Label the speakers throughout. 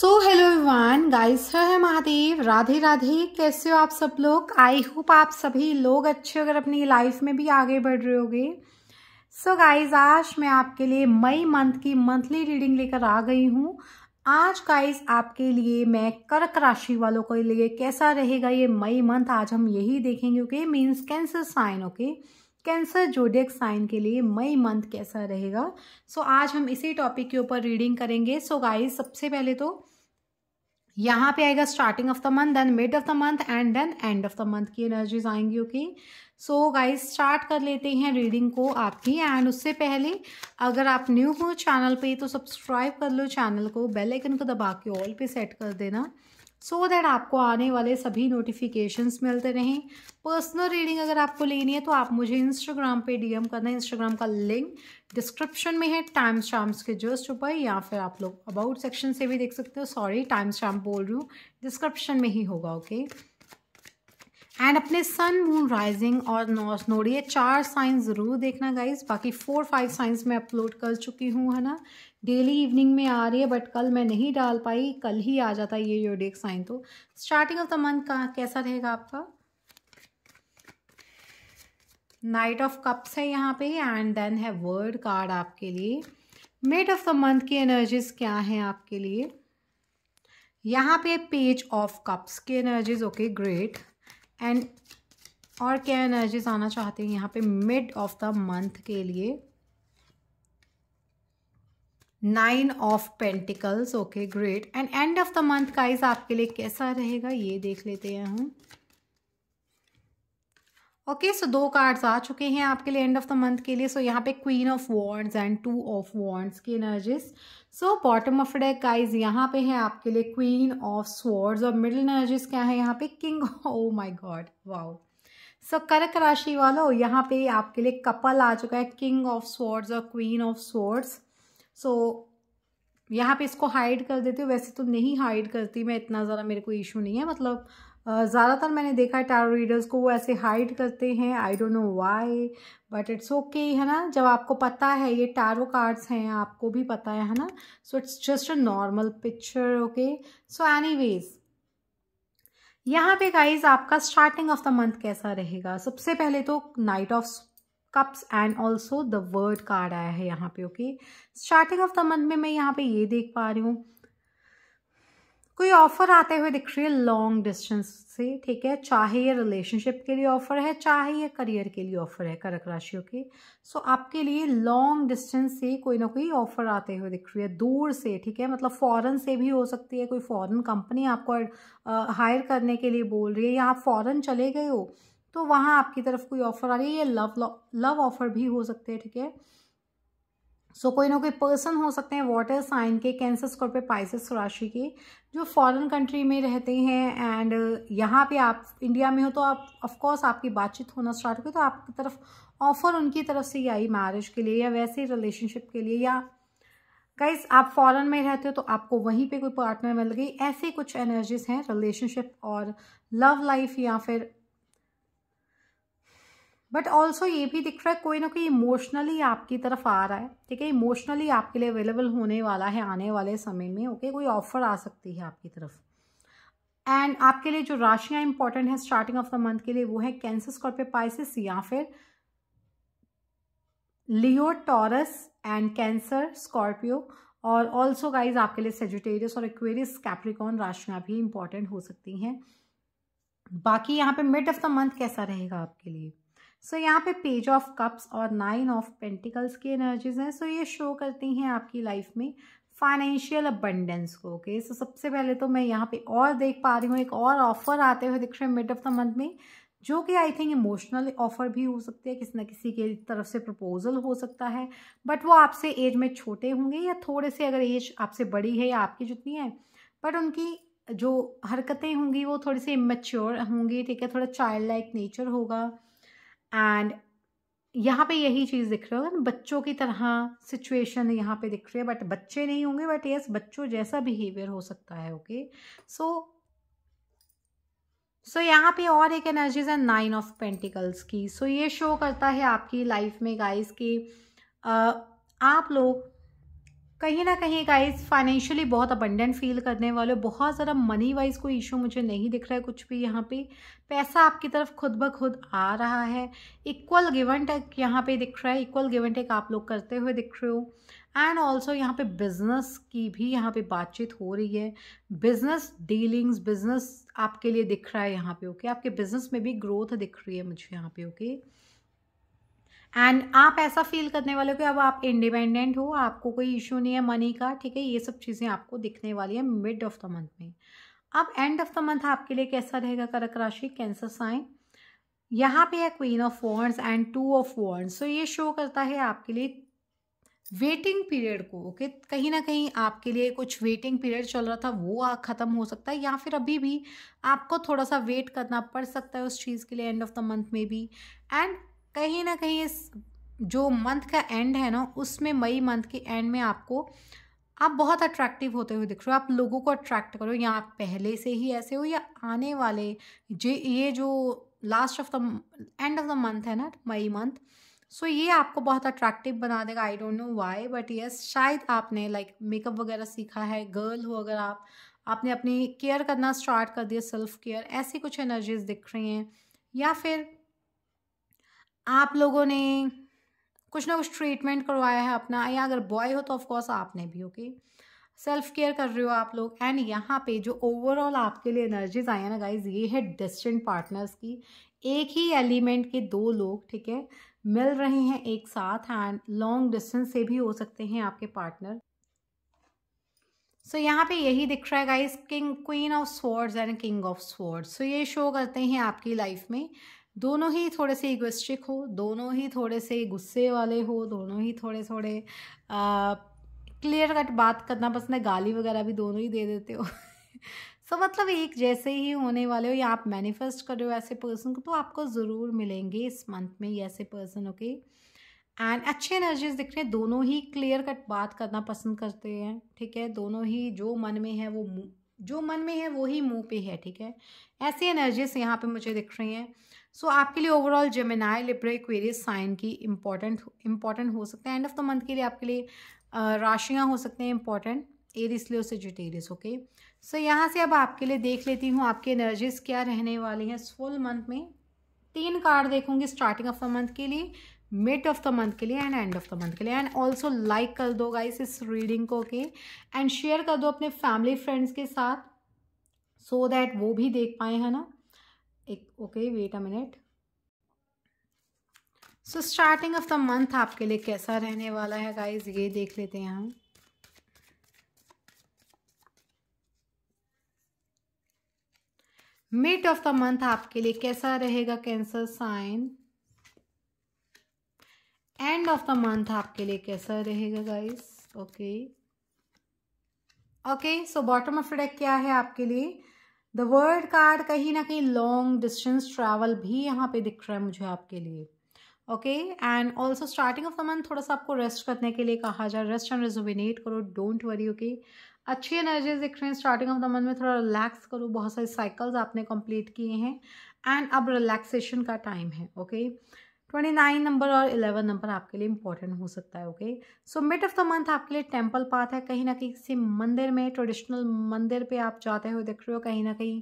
Speaker 1: So hello everyone guys है महादेव राधे राधे कैसे हो आप सब लोग आई होप आप सभी लोग अच्छे अगर अपनी लाइफ में भी आगे बढ़ रहे होगे सो गाइज गाइस आज मैं आपके लिए मई मंथ की मंथली रीडिंग लेकर आ गई हूँ आज गाइस आपके लिए मैं कर्क राशि वालों के लिए कैसा रहेगा ये मई मंथ आज हम यही देखेंगे okay means Cancer sign okay okay? Cancer zodiac sign के लिए मई मंथ कैसा रहेगा सो so, आज हम इसी टॉपिक के ऊपर रीडिंग करेंगे सो so, गाइस सबसे पहले तो यहाँ पे आएगा starting of the month then mid of the month and then end of the month की एनर्जीज आएंगी ओके सो गाइस स्टार्ट कर लेते हैं रीडिंग को आपकी एंड उससे पहले अगर आप न्यू हो चैनल पे तो सब्सक्राइब कर लो चैनल को बेल आइकन को दबा के ऑल पे सेट कर देना सो so दैट आपको आने वाले सभी नोटिफिकेशंस मिलते रहें पर्सनल रीडिंग अगर आपको लेनी है तो आप मुझे इंस्टाग्राम पे डीएम करना है इंस्टाग्राम का लिंक डिस्क्रिप्शन में है टाइम्स शाम्स के जस्ट ऊपर या फिर आप लोग अबाउट सेक्शन से भी देख सकते हो सॉरी टाइम शाम बोल रही हूँ डिस्क्रिप्शन में ही होगा ओके okay? एंड अपने सन मून राइजिंग और नोड ये चार साइंस ज़रूर देखना गाइज बाकी फोर फाइव साइंस मैं अपलोड कर चुकी हूँ है ना डेली इवनिंग में आ रही है बट कल मैं नहीं डाल पाई कल ही आ जाता ये योडिक साइन तो स्टार्टिंग ऑफ द मंथ का कैसा रहेगा आपका नाइट ऑफ कप्स है यहाँ पे एंड देन है वर्ड कार्ड आपके लिए मिड ऑफ द मंथ की एनर्जीज क्या हैं आपके लिए यहाँ पे पेज ऑफ कप्स की एनर्जीज ओके ग्रेट एंड और क्या एनर्जीज आना चाहते हैं यहाँ पे मिड ऑफ द मंथ के लिए nine of pentacles okay great and end of the month का आपके लिए कैसा रहेगा ये देख लेते हैं हम ओके सो दो कार्ड्स आ चुके हैं आपके लिए एंड ऑफ द मंथ के लिए सो so, यहाँ पे queen of wands and two of wands की energies so bottom of deck guys यहाँ पे है आपके लिए क्वीन ऑफ स्वॉर्ड्स और मिडिल एनर्जीज क्या है यहाँ पे king oh my God wow so कर्क राशि वालों यहाँ पे आपके लिए कपल आ चुका है किंग ऑफ स्वॉर्ड्स और क्वीन ऑफ स्वॉर्ड्स सो यहाँ पे इसको हाइड कर देती हूँ वैसे तो नहीं हाइड करती मैं इतना ज्यादा मेरे को इशू नहीं है मतलब ज़्यादातर मैंने देखा है टारो रीडर्स को वो ऐसे हाइड करते हैं I don't know why but it's okay है ना जब आपको पता है ये टारो कार्ड्स हैं आपको भी पता है है ना so it's just a normal picture okay so anyways यहाँ पे गाइज आपका स्टार्टिंग ऑफ द मंथ कैसा रहेगा सबसे पहले तो knight of cups and also the world card आया है यहाँ पे okay starting of the month में मैं यहाँ पे ये देख पा रही हूँ कोई ऑफ़र आते हुए दिख रही है लॉन्ग डिस्टेंस से ठीक है चाहे ये रिलेशनशिप के लिए ऑफ़र है चाहे ये करियर के लिए ऑफ़र है करक राशियों के सो आपके लिए लॉन्ग डिस्टेंस से कोई ना कोई ऑफ़र आते हुए दिख रही है दूर से ठीक है मतलब फॉरेन से भी हो सकती है कोई फ़ॉरन कंपनी आपको हायर करने के लिए बोल रही है या आप फ़ॉरन चले गए हो तो वहाँ आपकी तरफ कोई ऑफ़र आ रही है ये लव लव ऑफ़र भी हो सकते हैं ठीक है थीके? सो कोई ना कोई पर्सन हो सकते हैं वाटर साइन के कैंसर स्कॉर्पियो पाइसिस राशि के जो फॉरेन कंट्री में रहते हैं एंड uh, यहाँ पे आप इंडिया में हो तो आप ऑफ कोर्स आपकी बातचीत होना स्टार्ट हो तो आपकी तरफ ऑफर उनकी तरफ से ही आई मैरिज के लिए या वैसे ही रिलेशनशिप के लिए या गाइज आप फॉरेन में रहते हो तो आपको वहीं पे कोई पार्टनर मिल गई ऐसे कुछ एनर्जीज हैं रिलेशनशिप और लव लाइफ या फिर बट ऑल्सो ये भी दिख रहा है कोई ना कोई इमोशनली आपकी तरफ आ रहा है ठीक है इमोशनली आपके लिए अवेलेबल होने वाला है आने वाले समय में ओके okay? कोई ऑफर आ सकती है आपकी तरफ एंड आपके लिए जो राशियाँ इंपॉर्टेंट हैं स्टार्टिंग ऑफ द मंथ के लिए वो है कैंसर स्कॉर्पियो पाइसिस या फिर Leo Taurus and Cancer Scorpio और ऑल्सो गाइज आपके लिए सेजुटेरियस और एक्वेरियस कैप्रिकॉन राशियाँ भी इंपॉर्टेंट हो सकती हैं बाकी यहाँ पे मिड ऑफ द मंथ कैसा रहेगा आपके लिए सो so, यहाँ पे पेज ऑफ कप्स और नाइन ऑफ पेंटिकल्स की एनर्जीज हैं सो so, ये शो करती हैं आपकी लाइफ में फाइनेंशियल अबंडेंस को ओके सो सबसे पहले तो मैं यहाँ पे और देख पा रही हूँ एक और ऑफर आते हुए दिख रहे हैं मिड ऑफ द मंथ में जो कि आई थिंक इमोशनल ऑफर भी हो सकती है किसी न किसी के तरफ से प्रपोजल हो सकता है बट वो आपसे एज में छोटे होंगे या थोड़े से अगर एज आपसे बड़ी है या आपकी जितनी है बट उनकी जो हरकतें होंगी वो थोड़ी सी इमेच्योर होंगी ठीक है थोड़ा चाइल्ड लाइक नेचर होगा एंड यहाँ पे यही चीज़ दिख रही होगा मतलब बच्चों की तरह सिचुएशन यहाँ पे दिख रही है बट बच्चे नहीं होंगे बट यस बच्चों जैसा बिहेवियर हो सकता है ओके सो सो यहाँ पे और एक एनर्जीज है नाइन ऑफ पेंटिकल्स की सो so, ये शो करता है आपकी लाइफ में गाइस कि आप लोग कहीं ना कहीं गाइस फाइनेंशियली बहुत अबंडेंट फील करने वाले बहुत ज़्यादा मनी वाइज कोई इशू मुझे नहीं दिख रहा है कुछ भी यहाँ पे पैसा आपकी तरफ खुद ब खुद आ रहा है इक्वल गिवन टेक यहाँ पे दिख रहा है इक्वल गिवन टेक आप लोग करते हुए दिख रहे हो एंड ऑल्सो यहाँ पे बिजनेस की भी यहाँ पे बातचीत हो रही है बिजनेस डीलिंग्स बिजनेस आपके लिए दिख रहा है यहाँ पे ओके okay? आपके बिजनेस में भी ग्रोथ दिख रही है मुझे यहाँ पे ओके okay? एंड आप ऐसा फील करने वाले हो कि अब आप इंडिपेंडेंट हो आपको कोई इशू नहीं है मनी का ठीक है ये सब चीज़ें आपको दिखने वाली है मिड ऑफ द मंथ में अब एंड ऑफ द मंथ आपके लिए कैसा रहेगा कर्क राशि कैंसर साइन यहाँ पे है queen of wands and two of wands so ये शो करता है आपके लिए वेटिंग पीरियड को ओके कहीं ना कहीं आपके लिए कुछ वेटिंग पीरियड चल रहा था वो ख़त्म हो सकता है या फिर अभी भी आपको थोड़ा सा वेट करना पड़ सकता है उस चीज़ के लिए एंड ऑफ द मंथ में भी एंड कहीं ना कहीं इस जो मंथ का एंड है ना उसमें मई मंथ के एंड में आपको आप बहुत अट्रैक्टिव होते हुए दिख रहे हो आप लोगों को अट्रैक्ट करो या आप पहले से ही ऐसे हो या आने वाले जे ये जो last of the end of the month है ना मई मंथ सो ये आपको बहुत अट्रैक्टिव बना देगा I don't know why but yes शायद आपने लाइक मेकअप वगैरह सीखा है गर्ल हो अगर आप आपने अपनी केयर करना स्टार्ट कर दिया सेल्फ केयर ऐसी कुछ एनर्जीज दिख रही हैं या फिर आप लोगों ने कुछ ना कुछ ट्रीटमेंट करवाया है अपना या अगर बॉय हो तो ऑफकोर्स आपने भी ओके सेल्फ केयर कर रहे हो आप लोग एंड यहाँ पे जो ओवरऑल आपके लिए एनर्जीज आई हैं ना गाइज ये है डिस्टेंट पार्टनर्स की एक ही एलिमेंट के दो लोग ठीक है मिल रहे हैं एक साथ एंड लॉन्ग डिस्टेंस से भी हो सकते हैं आपके पार्टनर सो so, यहाँ पे यही दिख रहा है guys king queen of swords and king of swords so ये शो करते हैं आपकी लाइफ में दोनों ही थोड़े से इगोस्टिक हो दोनों ही थोड़े से गुस्से वाले हो दोनों ही थोड़े थोड़े क्लियर कट बात करना पसंद है गाली वगैरह भी दोनों ही दे देते हो सो so, मतलब एक जैसे ही होने वाले हो या आप मैनिफेस्ट कर रहे हो ऐसे पर्सन को तो आपको ज़रूर मिलेंगे इस मंथ में ये ऐसे पर्सन ओके एंड अच्छे एनर्जीज दिख रहे हैं दोनों ही क्लियर कट बात करना पसंद करते हैं ठीक है दोनों ही जो मन में है वो जो मन में है वो ही मुंह पे है ठीक है ऐसी एनर्जीज यहाँ पे मुझे दिख रही हैं सो so, आपके लिए overall Gemini Libra Aquarius sign की इम्पॉर्टेंट इम्पॉर्टेंट हो सकते हैं एंड ऑफ द मंथ के लिए आपके लिए राशियाँ हो सकते हैं इम्पॉर्टेंट एरिस लियो से जुटेरियस ओके सो यहाँ से अब आपके लिए देख लेती हूँ आपकी एनर्जीज क्या रहने वाली हैं फुल मंथ में तीन कार्ड देखूंगी स्टार्टिंग ऑफ द मंथ के लिए मिड ऑफ द मंथ के लिए and end of the month के लिए एंड ऑल्सो लाइक कर दो गाइस इस रीडिंग को के एंड शेयर कर दो अपने फैमिली फ्रेंड्स के साथ सो so दैट वो भी देख पाए है ना एक okay wait a minute so starting of the month आपके लिए कैसा रहने वाला है गाइस ये देख लेते हैं हम मिड ऑफ द मंथ आपके लिए कैसा रहेगा Cancer sign end of the month आपके लिए कैसा रहेगा guys okay okay so bottom of deck क्या है आपके लिए द वर्ल्ड कार्ड कहीं ना कहीं लॉन्ग डिस्टेंस ट्रैवल भी यहाँ पे दिख रहा है मुझे आपके लिए okay and also starting of the month थोड़ा सा आपको रेस्ट करने के लिए कहा जाए रेस्ट एंड रिजोविनेट करो डोंट वरी ओके अच्छी एनर्जीज दिख रही हैं स्टार्टिंग ऑफ द मंथ में थोड़ा रिलैक्स करो बहुत सारे साइकिल्स आपने कंप्लीट किए हैं एंड अब रिलैक्सेशन का टाइम है okay okay? Twenty nine number और इलेवन नंबर आपके लिए इंपॉर्टेंट हो सकता है okay so mid of the month आपके लिए टेम्पल पाथ है कहीं ना कहीं किसी मंदिर में ट्रेडिशनल मंदिर पे आप जाते हुए दिख रहे हो कहीं ना कहीं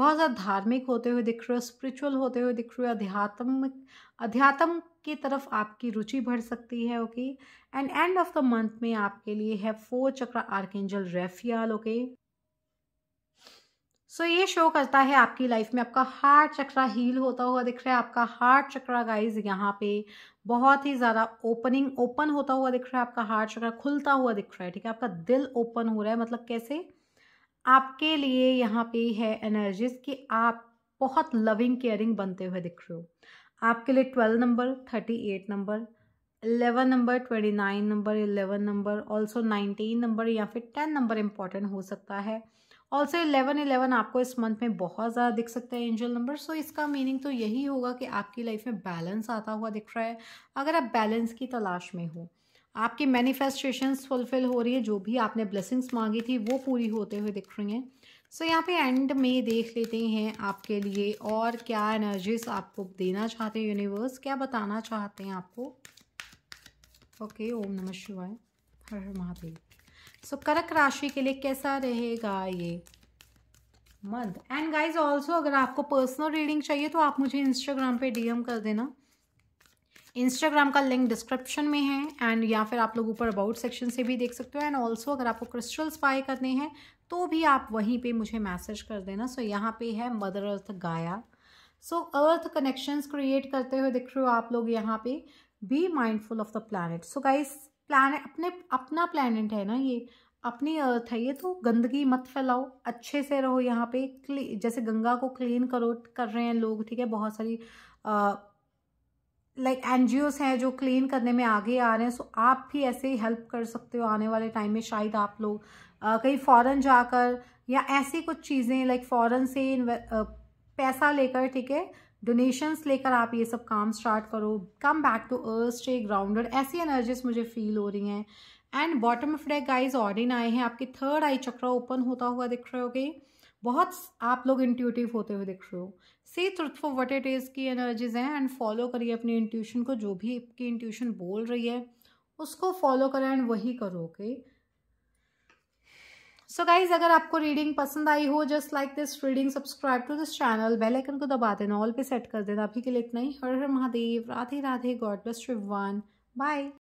Speaker 1: बहुत ज़्यादा धार्मिक होते हुए दिख रहे हो स्पिरिचुअल होते हुए दिख रहे हो अध्यात्म अध्यात्म की तरफ आपकी रुचि बढ़ सकती है okay and end of the month में आपके लिए है four chakra archangel Raphael okay so so, ये शो करता है आपकी लाइफ में आपका हार्ट चक्रा हील होता हुआ दिख रहा है आपका हार्ट चक्रा गाइज यहाँ पे बहुत ही ज़्यादा ओपनिंग ओपन होता हुआ दिख रहा है आपका हार्ट चक्रा खुलता हुआ दिख रहा है ठीक है आपका दिल ओपन हो रहा है मतलब कैसे आपके लिए यहाँ पे है एनर्जीज कि आप बहुत लविंग केयरिंग बनते हुए दिख रहे हो आपके लिए twelve number thirty eight number eleven number twenty nine number eleven number also nineteen number या फिर टेन नंबर इम्पॉर्टेंट हो सकता है ऑल्सो इलेवन इलेवन आपको इस मंथ में बहुत ज़्यादा दिख सकता है एंजल नंबर सो इसका मीनिंग तो यही होगा कि आपकी लाइफ में बैलेंस आता हुआ दिख रहा है अगर आप बैलेंस की तलाश में हो आपकी मैनिफेस्टेशंस फुलफिल हो रही है जो भी आपने ब्लेसिंग्स मांगी थी वो पूरी होते हुए दिख रही हैं सो so, यहाँ पे एंड में देख लेते हैं आपके लिए और क्या एनर्जीज आपको देना चाहते हैं यूनिवर्स क्या बताना चाहते हैं आपको ओके ओम नमः शिवाय हर हर महादेव सो कर्क राशि के लिए कैसा रहेगा ये मंथ एंड गाइज ऑल्सो अगर आपको पर्सनल रीडिंग चाहिए तो आप मुझे इंस्टाग्राम पे डीएम कर देना इंस्टाग्राम का लिंक डिस्क्रिप्शन में है एंड या फिर आप लोग ऊपर अबाउट सेक्शन से भी देख सकते हो एंड ऑल्सो अगर आपको क्रिस्टल्स बाय करने हैं तो भी आप वहीं पे मुझे मैसेज कर देना सो so, यहाँ पे है मदर अर्थ गाया सो अर्थ कनेक्शंस क्रिएट करते हुए दिख रहे हो आप लोग यहाँ पे be mindful of the planet so guys plan अपने अपना प्लानट है ना ये अपनी अर्थ है ये तो गंदगी मत फैलाओ अच्छे से रहो यहाँ पे जैसे गंगा को क्लीन करो कर रहे हैं लोग ठीक है बहुत सारी लाइक एन जी ओस हैं जो क्लीन करने में आगे आ रहे हैं सो आप भी ऐसे ही हेल्प कर सकते हो आने वाले टाइम में शायद आप लोग कहीं फ़ॉरन जाकर या ऐसी कुछ चीज़ें लाइक फ़ॉरन से पैसा लेकर ठीक है डोनेशंस लेकर आप ये सब काम स्टार्ट करो come back to earth stay grounded ऐसी एनर्जीज मुझे फील हो रही हैं and bottom of deck guys ऑर्डिन आए हैं आपके थर्ड आई चक्र ओपन होता हुआ दिख रहे हो गई बहुत आप लोग इंट्यूटिव होते हुए दिख रहे हो see truth for what it is की एनर्जीज हैं एंड फॉलो करिए अपनी इंट्यूशन को जो भी आपकी इंट्यूशन बोल रही है उसको फॉलो करें एंड वही करो okay okay? So so guys अगर आपको रीडिंग पसंद आई हो just like this reading subscribe to this channel bell icon को दबा देना ऑल पे सेट कर देना अभी के लिए इतना ही हर हर Mahadev Radhe Radhe God bless one bye